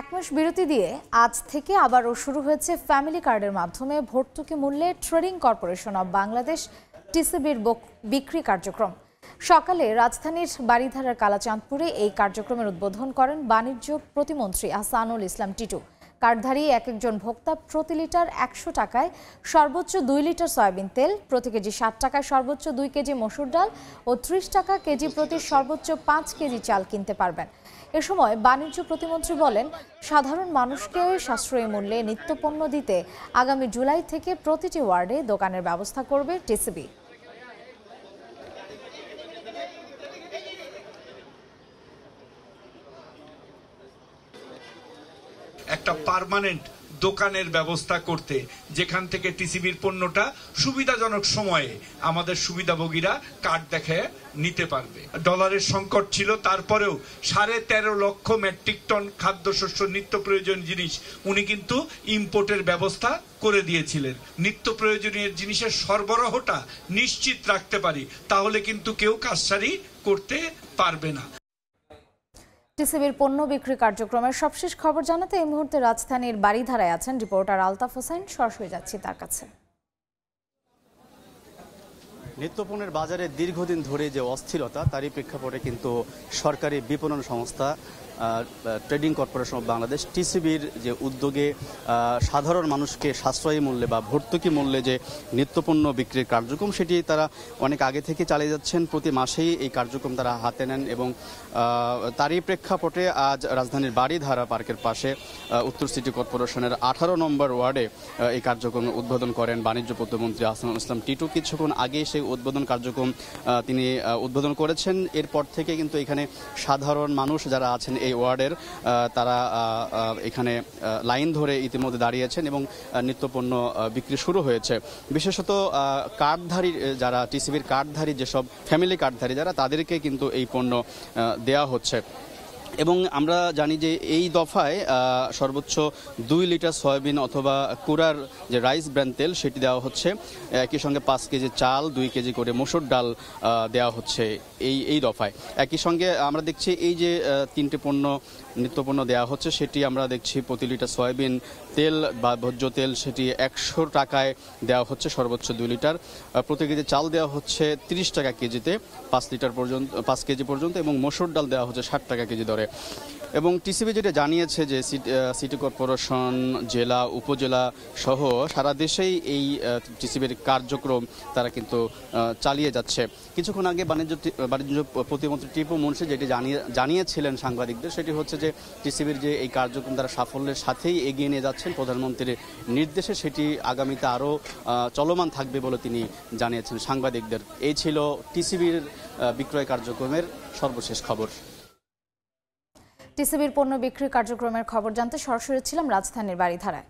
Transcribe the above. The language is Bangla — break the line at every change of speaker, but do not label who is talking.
এক মাস বিরতি দিয়ে আজ থেকে আবারও শুরু হয়েছে ফ্যামিলি কার্ডের মাধ্যমে ভর্তুকি মূল্যে ট্রেডিং কর্পোরেশন অব বাংলাদেশ টিসিবির বিক্রি কার্যক্রম সকালে রাজধানীর বাড়িধারার কালাচাঁদপুরে এই কার্যক্রমের উদ্বোধন করেন বাণিজ্য প্রতিমন্ত্রী আহসানুল ইসলাম টিটু কার্ডধারী এক একজন ভোক্তা প্রতি লিটার একশো টাকায় সর্বোচ্চ দুই লিটার সয়াবিন তেল প্রতি কেজি ষাট টাকায় সর্বোচ্চ দুই কেজি মসুর ডাল ও ত্রিশ টাকা কেজি প্রতি সর্বোচ্চ পাঁচ কেজি চাল কিনতে পারবেন এ সময় বাণিজ্য প্রতিমন্ত্রী বলেন সাধারণ মানুষকে সাশ্রয়ী মূল্যে নিত্যপণ্য দিতে আগামী জুলাই থেকে প্রতিটি ওয়ার্ডে দোকানের ব্যবস্থা করবে টিসিবি
একটা পারমানেন্ট দোকানের ব্যবস্থা করতে যেখান থেকে টিসিবির পণ্যটা সুবিধাজনক সময়ে আমাদের সুবিধাভোগীরা কার্ড দেখে নিতে পারবে ডলারের সংকট ছিল তারপরেও সাড়ে তেরো লক্ষ মেট্রিক টন খাদ্যশস্য নিত্য প্রয়োজন জিনিস উনি কিন্তু ইম্পোর্টের ব্যবস্থা করে দিয়েছিলেন নিত্য প্রয়োজনীয় জিনিসের সরবরাহটা নিশ্চিত রাখতে পারি তাহলে কিন্তু কেউ কাজ করতে পারবে না
টিসিবির পণ্য বিক্রি কার্যক্রমের সবশেষ খবর জানাতে এই মুহূর্তে রাজধানীর বাড়িধারায় আছেন রিপোর্টার আলতাফ হোসেন সরাসরি যাচ্ছি তার কাছে
নিত্যপণ্যের বাজারে দীর্ঘদিন ধরে যে অস্থিরতা তারই প্রেক্ষাপটে কিন্তু সরকারি বিপণন সংস্থা ট্রেডিং কর্পোরেশন অফ বাংলাদেশ টিসিবির যে উদ্যোগে সাধারণ মানুষকে সাশ্রয়ী মূল্যে বা ভর্তুকি মূল্যে যে নিত্যপণ্য বিক্রির কার্যক্রম সেটি তারা অনেক আগে থেকে চালিয়ে যাচ্ছেন প্রতি মাসেই এই কার্যক্রম তারা হাতে নেন এবং তারই প্রেক্ষাপটে আজ রাজধানীর বাড়িধারা পার্কের পাশে উত্তর সিটি কর্পোরেশনের আঠারো নম্বর ওয়ার্ডে এই কার্যক্রম উদ্বোধন করেন বাণিজ্য প্রতিমন্ত্রী আহসানুল ইসলাম টিটু কিছুক্ষণ আগে সেই উদ্বোধন কার্যক্রম তিনি উদ্বোধন করেছেন এরপর থেকে কিন্তু এখানে সাধারণ মানুষ যারা আছেন এই এই ওয়ার্ডের তারা এখানে লাইন ধরে ইতিমধ্যে দাঁড়িয়েছেন এবং নিত্যপণ্য বিক্রি শুরু হয়েছে বিশেষত কার্ডধারী যারা টিসিবির কার্ডধারী যেসব ফ্যামিলি কার্ডধারী যারা তাদেরকে কিন্তু এই পণ্য দেয়া হচ্ছে এবং আমরা জানি যে এই দফায় সর্বোচ্চ দুই লিটার সয়াবিন অথবা কুরার যে রাইস ব্র্যান তেল সেটি দেওয়া হচ্ছে একই সঙ্গে পাঁচ কেজি চাল দুই কেজি করে মসুর ডাল দেওয়া হচ্ছে এই এই দফায় একই সঙ্গে আমরা দেখছি এই যে তিনটে পণ্য নিত্যপণ্য দেওয়া হচ্ছে সেটি আমরা দেখছি প্রতি লিটার সয়াবিন তেল বা ভোজ্য তেল সেটি একশো টাকায় দেওয়া হচ্ছে সর্বোচ্চ দুই লিটার প্রতি কেজি চাল দেওয়া হচ্ছে তিরিশ টাকা কেজিতে পাঁচ লিটার পর্যন্ত পাঁচ কেজি পর্যন্ত এবং মসুর ডাল দেওয়া হচ্ছে ষাট টাকা কেজি দরে করে এবং টিসিবি যেটা জানিয়েছে যে সিটি কর্পোরেশন জেলা উপজেলা সহ সারা দেশেই এই টিসিবির কার্যক্রম তারা কিন্তু চালিয়ে যাচ্ছে কিছুক্ষণ আগে বাণিজ্য বাণিজ্য প্রতিমন্ত্রী টিপু মুন্সি যেটি জানিয়ে জানিয়েছিলেন সাংবাদিকদের সেটি হচ্ছে যে টিসিবির যে এই কার্যক্রম তারা সাফল্যের সাথেই এগিয়ে নিয়ে যাচ্ছেন প্রধানমন্ত্রীর নির্দেশে সেটি আগামীতে আরও চলমান থাকবে বলে তিনি জানিয়েছেন সাংবাদিকদের এই ছিল টিসিবির বিক্রয় কার্যক্রমের সর্বশেষ খবর
টিসিবির পণ্য বিক্রি কার্যক্রমের খবর জানতে সরাসরি ছিলাম রাজধানীর বাড়িধারায়